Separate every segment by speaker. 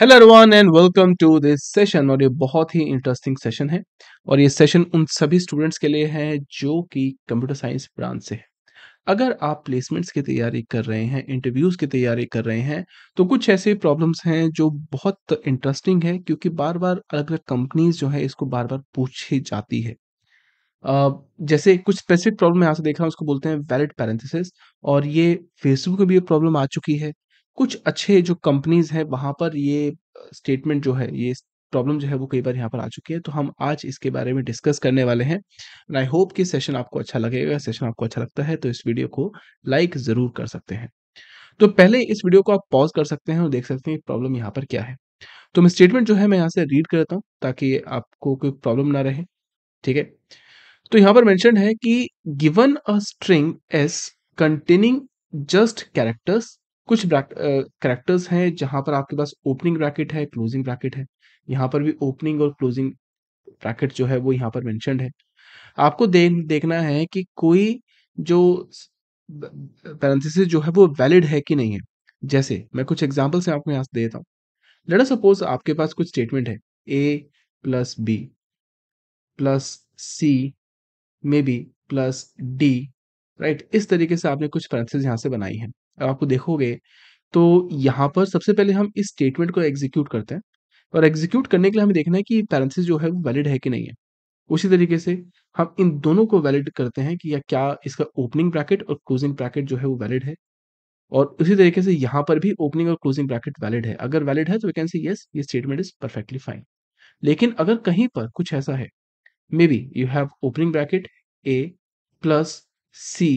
Speaker 1: Hello everyone and welcome to this session और ये बहुत ही इंटरेस्टिंग सेशन है और ये सेशन उन सभी स्टूडेंट्स के लिए है जो कि कंप्यूटर साइंस ब्रांच से है अगर आप प्लेसमेंट्स की तैयारी कर रहे हैं इंटरव्यूज़ की तैयारी कर रहे हैं तो कुछ ऐसे प्रॉब्लम्स हैं जो बहुत इंटरेस्टिंग है क्योंकि बार बार अलग अलग कंपनीज जो है इसको बार बार पूछी जाती है Uh, जैसे कुछ स्पेसिफिक प्रॉब्लम यहाँ से देख रहा हूँ उसको बोलते हैं वैलिड पैरेंथेसिस और ये फेसबुक में भी एक प्रॉब्लम आ चुकी है कुछ अच्छे जो कंपनीज हैं वहां पर ये स्टेटमेंट जो है ये प्रॉब्लम जो है वो कई बार यहाँ पर आ चुकी है तो हम आज इसके बारे में डिस्कस करने वाले हैं एंड आई होप कि सेशन आपको अच्छा लगेगा सेशन आपको अच्छा लगता है तो इस वीडियो को लाइक ज़रूर कर सकते हैं तो पहले इस वीडियो को आप पॉज कर सकते हैं और देख सकते हैं प्रॉब्लम यहाँ पर क्या है तो मैं स्टेटमेंट जो है मैं यहाँ से रीड करता हूँ ताकि आपको कोई प्रॉब्लम ना रहे ठीक है तो यहाँ पर मैंशन है कि given a string S containing just characters कुछ करेक्टर्स हैं जहां पर आपके पास ओपनिंग ब्रैकेट है क्लोजिंग ब्रैकेट है यहाँ पर भी ओपनिंग और क्लोजिंग ब्रैकेट जो है वो यहाँ पर मैंशन है आपको दे, देखना है कि कोई जो पैरेंथेसिस जो है वो वैलिड है कि नहीं है जैसे मैं कुछ एग्जाम्पल्स आपको यहाँ से देता हूँ लेट सपोज आपके पास कुछ स्टेटमेंट है A plus B plus C maybe plus D right इस तरीके से आपने कुछ पैरेंथिस यहाँ से बनाई है आपको देखोगे तो यहाँ पर सबसे पहले हम इस स्टेटमेंट को एग्जीक्यूट करते हैं और एग्जीक्यूट करने के लिए हमें देखना है कि पैरेंसिस जो है वो वैलिड है कि नहीं है उसी तरीके से हम इन दोनों को वैलिड करते हैं कि या क्या इसका ओपनिंग ब्रैकेट और क्लोजिंग ब्रैकेट जो है वो वैलिड है और उसी तरीके से यहाँ पर भी ओपनिंग और क्लोजिंग ब्रैकेट वैलिड है अगर वैलिड है तो वी कैन सी यस ये स्टेटमेंट इज परफेक्टली फाइन लेकिन अगर कहीं पर कुछ ऐसा है maybe you have opening bracket A plus C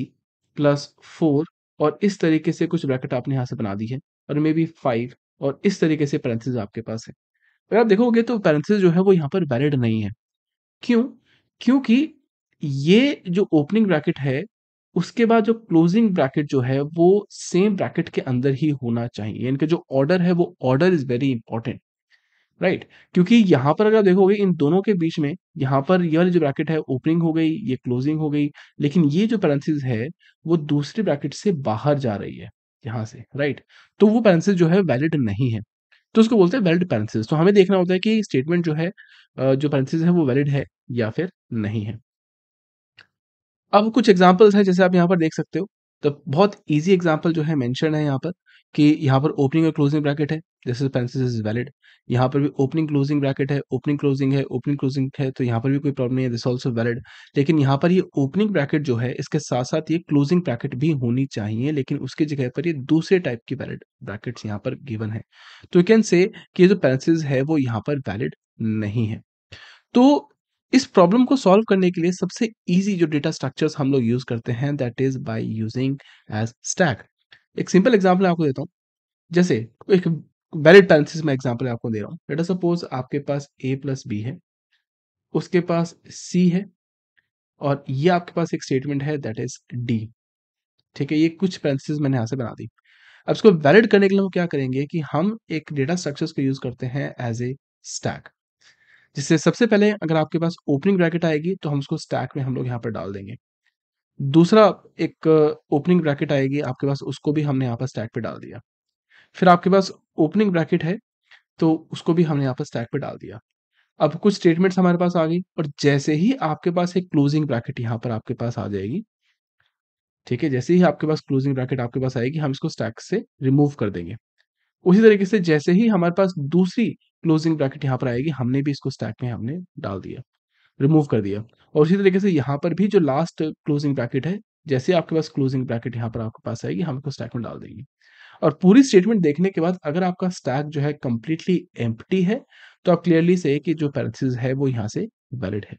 Speaker 1: plus four और इस तरीके से कुछ ब्रैकेट आपने यहाँ से बना दी है और मे बी फाइव और इस तरीके से पैरेंथिस आपके पास है अगर आप देखोगे तो पैरेंथिस जो है वो यहाँ पर वैलिड नहीं है क्यों क्योंकि ये जो ओपनिंग ब्रैकेट है उसके बाद जो क्लोजिंग ब्रैकेट जो है वो सेम ब्रैकेट के अंदर ही होना चाहिए इनका जो ऑर्डर है वो order is very important right क्योंकि यहां पर अगर आप देखोगे इन दोनों के बीच में यहां पर ये वाली जो ब्रैकेट है ओपनिंग हो गई ये क्लोजिंग हो गई लेकिन ये जो पैरेंसिस है वो दूसरे ब्रैकेट से बाहर जा रही है यहां से राइट तो वो पैरेंसिस जो है वैलिड नहीं है तो उसको बोलते हैं वैलिड पैरेंसिस तो हमें देखना होता है कि स्टेटमेंट जो है जो पैरेंसिस है वो वैलिड है या फिर नहीं है अब कुछ एग्जाम्पल्स हैं जैसे आप यहाँ पर देख सकते हो तो बहुत ईजी एग्जाम्पल जो है मैंशन है यहाँ पर कि यहाँ पर ओपनिंग और क्लोजिंग ब्रैकेट है दिस इज इज वैलिड यहाँ पर भी ओपनिंग क्लोजिंग ब्रैकेट है ओपनिंग क्लोजिंग है ओपनिंग क्लोजिंग है तो यहाँ पर भी कोई प्रॉब्लम नहीं है दिस ऑल्सो वैलिड लेकिन यहाँ पर ये ओपनिंग ब्रैकेट जो है इसके साथ साथ ये क्लोजिंग ब्रैकेट भी होनी चाहिए लेकिन उसकी जगह पर ये दूसरे टाइप की वैलिड ब्रैकेट यहाँ पर गिवन है तो यू कैन से ये जो पेंसिस है वो यहाँ पर वैलिड नहीं है तो इस प्रॉब्लम को सॉल्व करने के लिए सबसे इजी जो डेटा स्ट्रक्चर्स हम लोग यूज करते हैं that is by using as stack एक सिंपल एग्जाम्पल आपको देता हूँ जैसे एक वैलिड टर्म्स में एग्जाम्पल आपको दे रहा हूँ लेटर सपोज आपके पास ए प्लस बी है उसके पास सी है और ये आपके पास एक स्टेटमेंट है दैट इज डी ठीक है ये कुछ पेंसिल मैंने यहाँ से बना दी अब इसको वैलिड करने के लिए हम क्या करेंगे कि हम एक डेटा स्ट्रक्चर्स को यूज करते हैं एज ए स्टैक जिससे सबसे पहले अगर आपके पास ओपनिंग ब्रैकेट आएगी तो हम उसको स्टैक में हम लोग यहाँ पर डाल देंगे दूसरा एक ओपनिंग uh, ब्रैकेट आएगी आपके पास उसको भी हमने यहाँ पर स्टैक पे डाल दिया फिर आपके पास ओपनिंग ब्रैकेट है तो उसको भी हमने यहाँ पर स्टैक पे डाल दिया अब कुछ स्टेटमेंट्स हमारे पास आ गई और जैसे ही आपके पास एक क्लोजिंग ब्रैकेट यहाँ पर आपके पास आ जाएगी ठीक है जैसे ही आपके पास क्लोजिंग ब्रैकेट आपके पास आएगी हम इसको स्टैक से रिमूव कर देंगे उसी तरीके से जैसे ही हमारे पास दूसरी क्लोजिंग ब्रैकेट यहाँ पर आएगी हमने भी इसको स्टैक में हमने डाल दिया रिमूव कर दिया और उसी तरीके से यहाँ पर भी जो लास्ट क्लोजिंग ब्रैकेट है जैसे आपके पास क्लोजिंग ब्रैकेट यहाँ पर आपके पास आएगी हम इसको स्टैक में डाल देंगे और पूरी स्टेटमेंट देखने के बाद अगर आपका स्टैक जो है कम्प्लीटली एम्प्टी है तो आप क्लियरली से कि जो पैरथिस है वो यहाँ से वैलिड है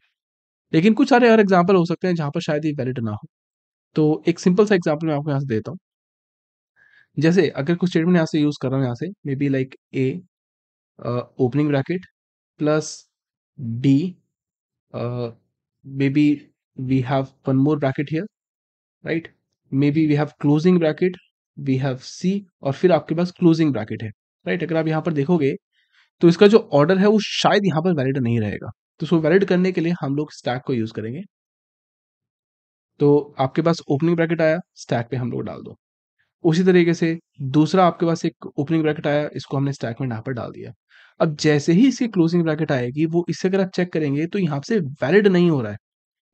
Speaker 1: लेकिन कुछ सारे और एग्जाम्पल हो सकते हैं जहाँ पर शायद ये वैलिड ना हो तो एक सिंपल सा एग्जाम्पल मैं आपको यहाँ से देता हूँ जैसे अगर कुछ स्टेटमेंट यहाँ से यूज कर रहा हूँ यहाँ से maybe like A opening bracket plus D uh, maybe we have one more bracket here right maybe we have closing bracket we have C और फिर आपके पास क्लोजिंग ब्रैकेट है राइट right? अगर आप यहाँ पर देखोगे तो इसका जो ऑर्डर है वो शायद यहाँ पर वैलिड नहीं रहेगा तो सो वैलिड करने के लिए हम लोग स्टैक को यूज करेंगे तो आपके पास ओपनिंग ब्रैकेट आया स्टैक पे हम लोग डाल दो उसी तरीके से दूसरा आपके पास एक ओपनिंग ब्रैकेट आया इसको हमने स्टैक में यहाँ पर डाल दिया अब जैसे ही इसकी क्लोजिंग ब्रैकेट आएगी वो इससे अगर आप चेक करेंगे तो यहाँ से वैलिड नहीं हो रहा है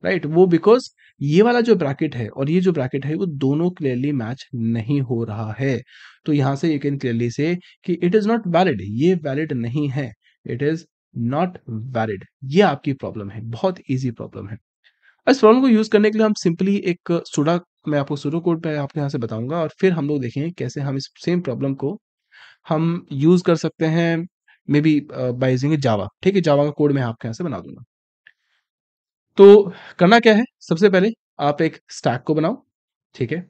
Speaker 1: राइट वो बिकॉज ये वाला जो ब्रैकेट है और ये जो ब्रैकेट है वो दोनों क्लियरली मैच नहीं हो रहा है तो यहाँ से यू कैन क्लियरली से कि इट इज नॉट वैलिड ये वैलिड नहीं है इट इज नॉट वैलिड ये आपकी प्रॉब्लम है बहुत ईजी प्रॉब्लम है इस प्रॉब्लम को यूज करने के लिए हम सिंपली एक सुडा मैं आपको शुरू कोड पर आपके यहाँ से बताऊंगा और फिर हम लोग देखेंगे कैसे हम इस सेम प्रॉब्लम को हम यूज़ कर सकते हैं मे बी बाई जावा ठीक है जावा का कोड मैं आपके यहाँ से बना दूंगा तो करना क्या है सबसे पहले आप एक स्टैक को बनाओ ठीक है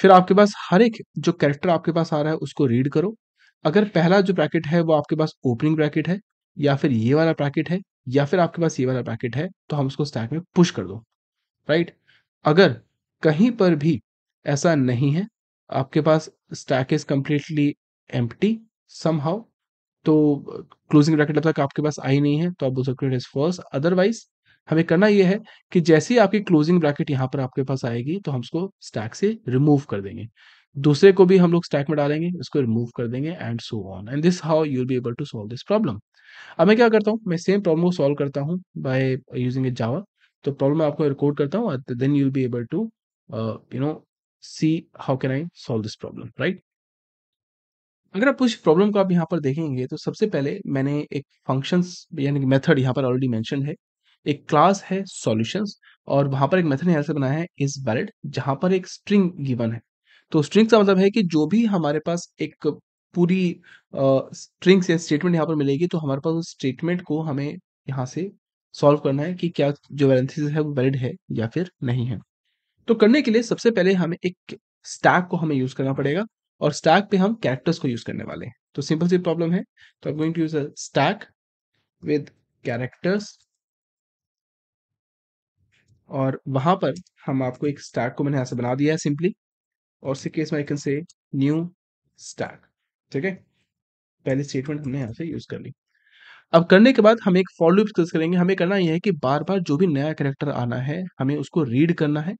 Speaker 1: फिर आपके पास हर एक जो कैरेक्टर आपके पास आ रहा है उसको रीड करो अगर पहला जो ब्रैकेट है वो आपके पास ओपनिंग ब्रैकेट है या फिर ये वाला ब्रैकेट है या फिर आपके पास ये वाला ब्रैकेट है तो हम उसको स्टैक में पुश कर दो राइट अगर कहीं पर भी ऐसा नहीं है आपके पास stack is completely empty how तो क्लोजिंग ब्रैकेट अब तक आपके पास आई नहीं है तो आप बोल सकते हो इट इज फॉल्स अदरवाइज हमें करना यह है कि जैसे ही आपकी क्लोजिंग ब्रैकेट यहाँ पर आपके पास आएगी तो हम उसको स्टैक से रिमूव कर देंगे दूसरे को भी हम लोग स्टैक में डालेंगे इसको रिमूव कर देंगे and so on and this how you'll be able to solve this problem अब मैं क्या करता हूँ मैं सेम प्रॉब्लम को सॉल्व करता हूँ बाय यूजिंग ए जावा तो प्रॉब्लम आपको रिकॉर्ड करता हूँ then you'll be able to uh, you know see how can I solve this problem right अगर आप उस प्रॉब्लम को आप यहाँ पर देखेंगे तो सबसे पहले मैंने एक फंक्शंस यानी कि मेथड यहाँ पर ऑलरेडी मैंशन है एक क्लास है सॉल्यूशंस और वहां पर एक मेथड से बनाया है इज वैलिड जहां पर एक स्ट्रिंग गिवन है तो स्ट्रिंग का मतलब है कि जो भी हमारे पास एक पूरी स्ट्रिंग्स या स्टेटमेंट यहाँ पर मिलेगी तो हमारे पास उस स्टेटमेंट को हमें यहाँ से सॉल्व करना है कि क्या जो वैलेंसिस है वो वैलिड है या फिर नहीं है तो करने के लिए सबसे पहले हमें एक स्टैक को हमें यूज करना पड़ेगा और स्टैक पे हम कैरेक्टर्स को यूज करने वाले हैं तो सिंपल सी प्रॉब्लम है तो I going to use a stack with characters और वहां पर हम आपको एक स्टैक को मैंने यहां से बना दिया है सिंपली और उसके केस में I can say new stack ठीक है पहले स्टेटमेंट हमने यहां से यूज कर ली अब करने के बाद हम एक फॉर डिस्कस करेंगे हमें करना यह है कि बार बार जो भी नया कैरेक्टर आना है हमें उसको रीड करना है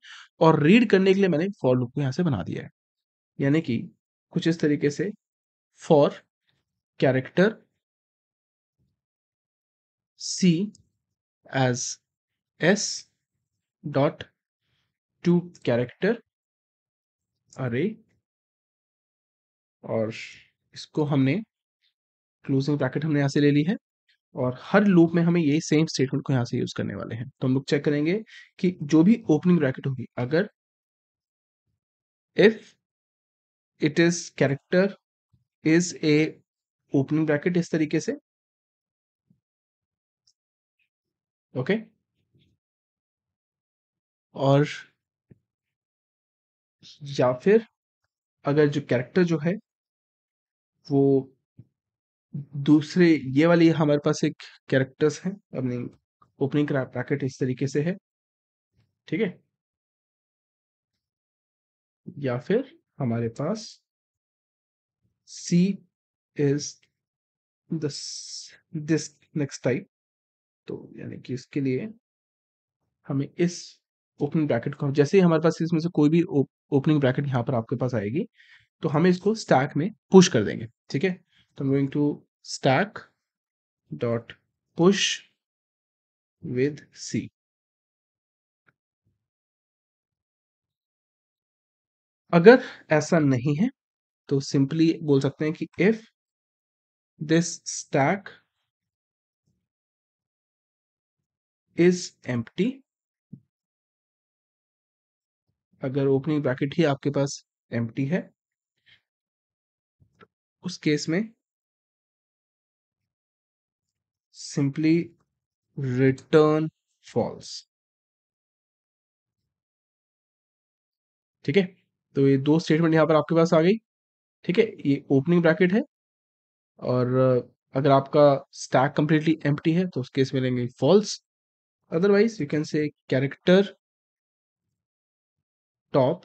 Speaker 1: और रीड करने के लिए मैंने फॉर को यहाँ से बना दिया है यानी कि कुछ इस तरीके से for
Speaker 2: character C as S dot to character
Speaker 1: array और इसको हमने क्लोजिंग ब्रैकेट हमने यहां से ले ली है और हर लूप में हमें यही सेम स्टेटमेंट को यहाँ से यूज करने वाले हैं तो हम लोग चेक करेंगे कि जो भी ओपनिंग ब्रैकेट होगी अगर if it is character is a
Speaker 2: opening bracket इस तरीके से ओके okay? और
Speaker 1: या फिर अगर जो कैरेक्टर जो है वो दूसरे ये वाली हमारे पास एक कैरेक्टर्स है अपनी ओपनिंग ब्रैकेट
Speaker 2: इस तरीके से है ठीक है या फिर हमारे पास C is
Speaker 1: this this next type तो यानी कि इसके लिए हमें इस ओपनिंग ब्रैकेट को जैसे ही हमारे पास इसमें से कोई भी ओपनिंग ब्रैकेट यहां पर आपके पास आएगी तो हमें इसको स्टैक में पुश कर देंगे ठीक है So I'm going to stack dot push with
Speaker 2: C. अगर ऐसा नहीं है तो सिंपली बोल सकते हैं कि if this stack is empty अगर ओपनिंग ब्रैकेट ही आपके पास एम्प्टी है उस केस में simply return false ठीक है
Speaker 1: तो ये दो स्टेटमेंट यहां पर आपके पास आ गई ठीक है ये ओपनिंग ब्रैकेट है और uh, अगर आपका स्टैक कंप्लीटली एम्प्टी है तो उस केस में लेंगे false otherwise you can say character top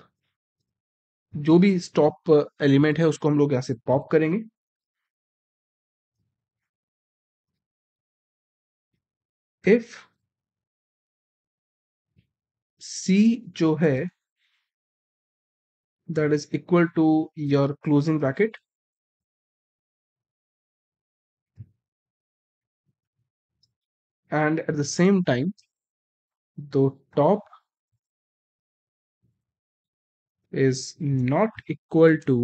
Speaker 1: जो भी स्टॉप एलिमेंट uh, है उसको हम लोग यहाँ से पॉप करेंगे
Speaker 2: If C, जो है that is equal to your closing bracket and at the same time the top is not equal to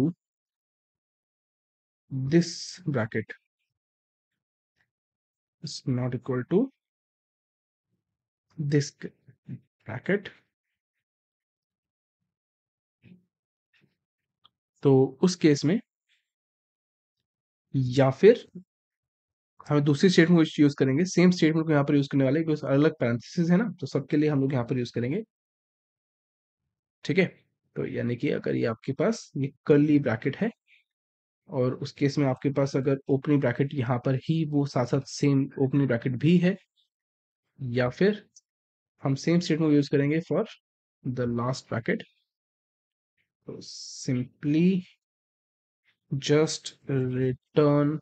Speaker 2: this bracket it's not equal to this bracket.
Speaker 1: तो उस केस में या फिर हमें दूसरी स्टेटमेंट को यूज करेंगे सेम स्टेटमेंट को यहां पर यूज करने वाले क्योंकि अलग पैरेंथिस है ना तो सबके लिए हम लोग यहां पर यूज करेंगे ठीक है तो यानी कि अगर ये आपके पास ये कर्ली ब्रैकेट है और उस केस में आपके पास अगर ओपनिंग ब्रैकेट यहां पर ही वो साथ साथ सेम ओपनिंग ब्रैकेट भी है या फिर हम सेम स्टेटमेंट यूज करेंगे फॉर द लास्ट पैकेट तो सिंपली जस्ट रिटर्न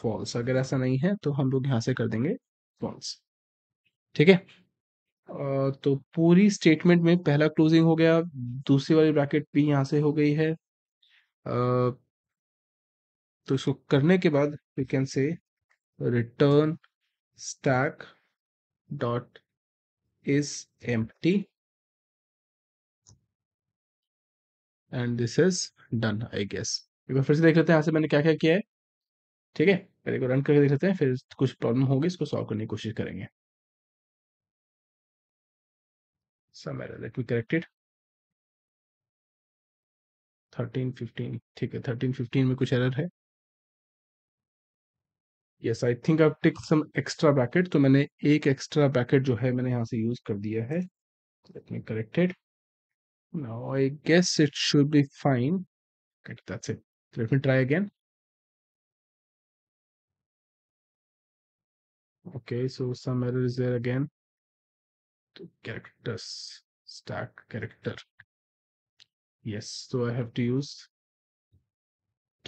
Speaker 1: फॉल्स अगर ऐसा नहीं है तो हम लोग यहां से कर देंगे फॉल्स ठीक है तो पूरी स्टेटमेंट में पहला क्लोजिंग हो गया दूसरी वाली ब्रैकेट भी यहां से हो गई है तो इसको करने के बाद we can say return stack dot
Speaker 2: is empty
Speaker 1: and this is done I guess एक बार फिर से देख लेते हैं यहाँ से मैंने क्या क्या किया है ठीक है पहले एक रन करके देख लेते हैं फिर कुछ प्रॉब्लम होगी इसको सॉल्व करने की कोशिश करेंगे
Speaker 2: करेक्टेड
Speaker 1: थर्टीन फिफ्टीन ठीक है थर्टीन फिफ्टीन में कुछ एरर है yes I think I take some extra bracket तो मैंने एक एक्स्ट्रा ब्रैकेट जो है मैंने यहाँ से यूज कर दिया है let now I guess it
Speaker 2: should be fine that's it let me try again okay so some error there again to stack character yes so i have to use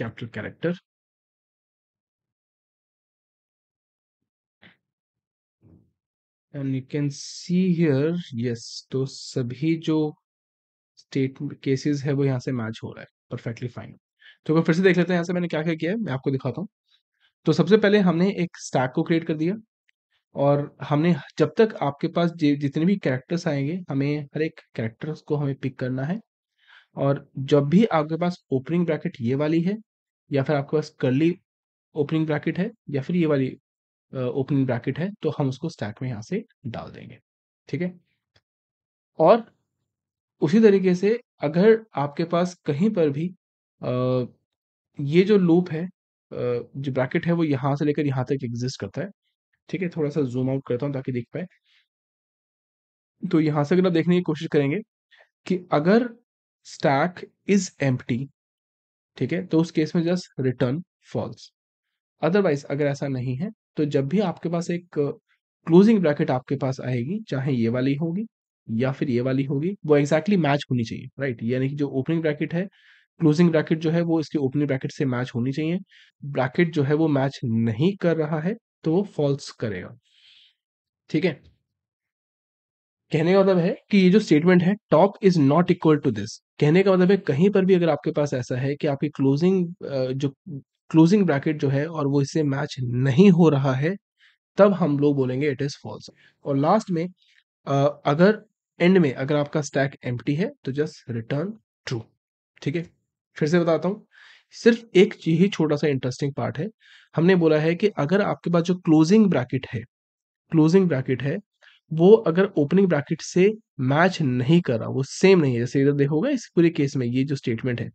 Speaker 2: capital character and you can
Speaker 1: see here yes तो सभी जो state cases है वो यहाँ से match हो रहा है परफेक्टली फाइन तो फिर से देख लेते हैं यहाँ से मैंने क्या क्या किया है मैं आपको दिखाता हूँ तो सबसे पहले हमने एक स्टैक को क्रिएट कर दिया और हमने जब तक आपके पास जितने भी कैरेक्टर्स आएंगे हमें हर एक कैरेक्टर्स को हमें पिक करना है और जब भी आपके पास ओपनिंग ब्रैकेट ये वाली है या फिर आपके पास कर्ली ओपनिंग ब्रैकेट है या फिर ये वाली ओपनिंग ब्रैकेट है तो हम उसको स्टैक में यहाँ से डाल देंगे ठीक है और उसी तरीके से अगर आपके पास कहीं पर भी आ, ये जो लूप है जो ब्रैकेट है वो यहाँ से लेकर यहाँ तक एग्जिस्ट करता है ठीक है थोड़ा सा जूम आउट करता हूँ ताकि देख पाए तो यहाँ से अगर आप देखने की कोशिश करेंगे कि अगर स्टैक इज एम ठीक है तो उस केस में जस्ट रिटर्न फॉल्स अदरवाइज अगर ऐसा नहीं है तो जब भी आपके पास एक क्लोजिंग ब्रैकेट आपके पास आएगी चाहे ये वाली होगी या फिर ये वाली होगी वो एग्जैक्टली exactly मैच होनी चाहिए राइट यानी कि जो ओपनिंग ब्रैकेट है क्लोजिंग ब्रैकेट जो है वो इसके ओपनिंग ब्रैकेट से मैच होनी चाहिए ब्रैकेट जो है वो मैच नहीं कर रहा है तो वो फॉल्स करेगा ठीक है कहने का मतलब है कि ये जो स्टेटमेंट है top is not equal to this कहने का मतलब है कहीं पर भी अगर आपके पास ऐसा है कि आपकी क्लोजिंग जो क्लोजिंग ब्रैकेट जो है और वो इससे मैच नहीं हो रहा है तब हम लोग बोलेंगे इट इज़ फॉल्स और लास्ट में अगर एंड में अगर आपका स्टैक एम है तो जस्ट रिटर्न ट्रू ठीक है फिर से बताता हूँ सिर्फ एक ही छोटा सा इंटरेस्टिंग पार्ट है हमने बोला है कि अगर आपके पास जो क्लोजिंग ब्रैकेट है क्लोजिंग ब्रैकेट है वो अगर ओपनिंग ब्रैकेट से मैच नहीं कर रहा वो सेम नहीं है जैसे इधर देखोगे इस पूरे केस में ये जो स्टेटमेंट है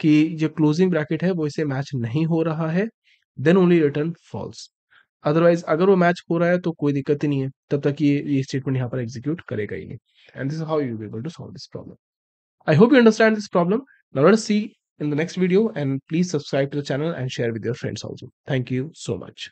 Speaker 1: कि जो क्लोजिंग ब्रैकेट है वो इसे मैच नहीं हो रहा है then only return false otherwise अगर वो मैच हो रहा है तो कोई दिक्कत ही नहीं है तब तक ये ये स्टेटमेंट यहाँ पर एग्जीक्यूट करेगा ही नहीं and this how you able to solve this problem I hope you understand this problem now see in the next video and please subscribe to the channel and share with your friends also
Speaker 2: thank you so much